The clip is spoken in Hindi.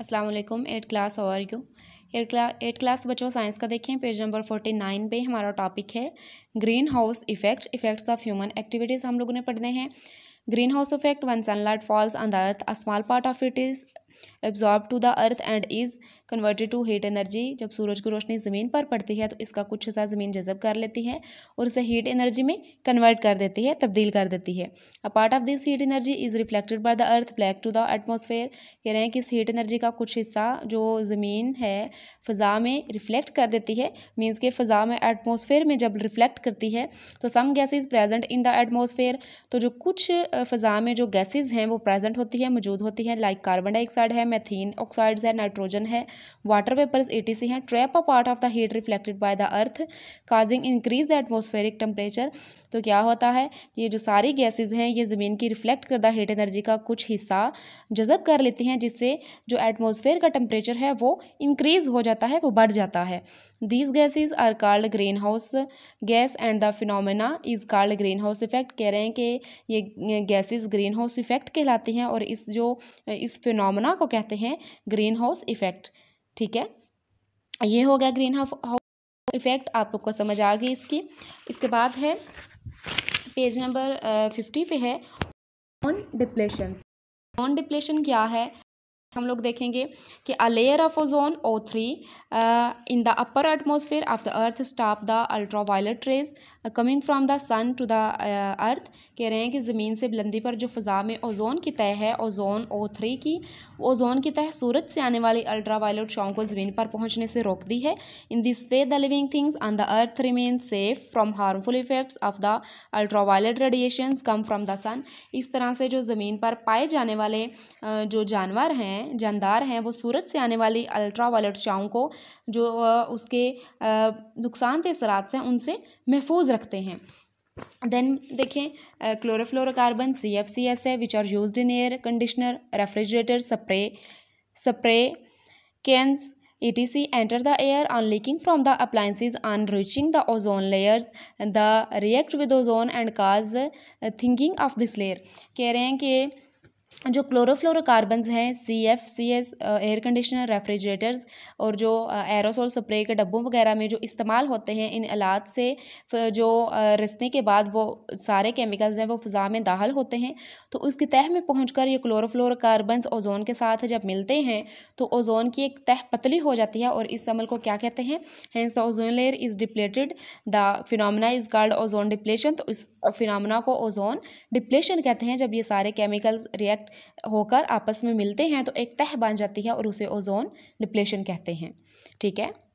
अस्सलाम वालेकुम एट क्लास और you eight class eight class बच्चों साइंस का देखें पेज नंबर फोर्टी नाइन पे हमारा टॉपिक है greenhouse effect effects of human activities हम लोगों ने पढ़ने हैं greenhouse effect one sunlight falls अंदर a small part of it is absorb to the earth and is converted to heat energy जब सूरज की रोशनी ज़मीन पर पड़ती है तो इसका कुछ हिस्सा ज़मीन जजब कर लेती है और इसे हीट एनर्जी में कन्वर्ट कर देती है तब्दील कर देती है a part of this heat energy is reflected by the earth back to the atmosphere कह रहे हैं कि इस हीट एनर्जी का कुछ हिस्सा जो ज़मीन है फ़ा में रिफ्लेक्ट कर देती है मीन्स के फ़ा में एटमोसफेयर में जब रिफ्लेक्ट करती है तो some gases present in the atmosphere तो जो कुछ फ़ज़ा में जो गैसेज हैं वो प्रेजेंट होती है मौजूद होती हैं लाइक कार्बन डाइऑक्साइड है मैथीन ऑक्साइड्स है नाइट्रोजन है water vapours E T C हैं trap a part of the heat reflected by the earth causing increase the atmospheric temperature तो क्या होता है ये जो सारी गैसेज हैं ये ज़मीन की रिफ्लेक्ट करदा हीट एनर्जी का कुछ हिस्सा जज़ब कर लेती हैं जिससे जो एटमोसफेयर का टेम्परेचर है वो इंक्रीज़ हो जाता है वो बढ़ जाता है these gases are called greenhouse gas and the phenomena is called greenhouse effect कह रहे हैं कि ये गैसेज ग्रीन हाउस इफेक्ट कहलाती हैं और इस जो इस फिनोमेना को कह कहते हैं ग्रीन हाउस इफेक्ट ठीक है ये हो गया ग्रीन हाउस इफेक्ट आप लोग को समझ आ गई इसकी इसके बाद है पेज नंबर फिफ्टी पे है ऑन डिप्लेशन ऑन डिप्लेशन क्या है हम लोग देखेंगे कि a layer of ozone O three in the upper atmosphere of the earth stop the ultraviolet rays coming from the sun to the earth कह रहे हैं कि ज़मीन से बुलंदी पर जो फ़ज़ा में ओजोन की तय है ओजोन ओ थ्री की ओजोन की तय सूरज से आने वाली अल्ट्रा वायलट शाओं को ज़मीन पर पहुँचने से रोक दी है in this way the living things on the earth remain safe from harmful effects of the ultraviolet radiation come from the sun इस तरह से जो ज़मीन पर पाए जाने वाले uh, जो जानवर हैं हैं जानदार हैं वो सूरज से आने वाली अल्ट्रा वायलेट शाओं को जो उसके नुकसान थे असरात से उनसे महफूज रखते हैं देन देखें chlorofluorocarbon C F C s है which are use in air conditioner refrigerator spray spray cans T e C enter the air on leaking from the appliances on reaching the ozone layers they react with ozone and cause thinning of this layer कह रहे हैं कि जो क्लोरोफ्लोरोकार्बन्स हैं C F C s air conditioner refrigerators और जो एरोसोल uh, स्प्रे के डब्बों वगैरह में जो इस्तेमाल होते हैं इन आलात से जो uh, रिसने के बाद वो सारे केमिकल्स हैं वो फ़ा में दाखिल होते हैं तो उसकी तह में पहुँच कर ये क्लोरोफ्लोरोकार्बन्स ओजोन के साथ जब मिलते हैं तो ओजोन की एक तह पतली हो जाती है और इस अमल को क्या कहते हैं hence the ozone layer is depleted the phenomena is called ozone depletion तो इस फिनमिना uh, को ओजोन डिप्लेशन कहते हैं जब ये सारे केमिकल्स रिएक्ट रिएक्ट होकर आपस में मिलते हैं तो एक तह बन जाती है और उसे ओजोन डिप्लेशन कहते हैं ठीक है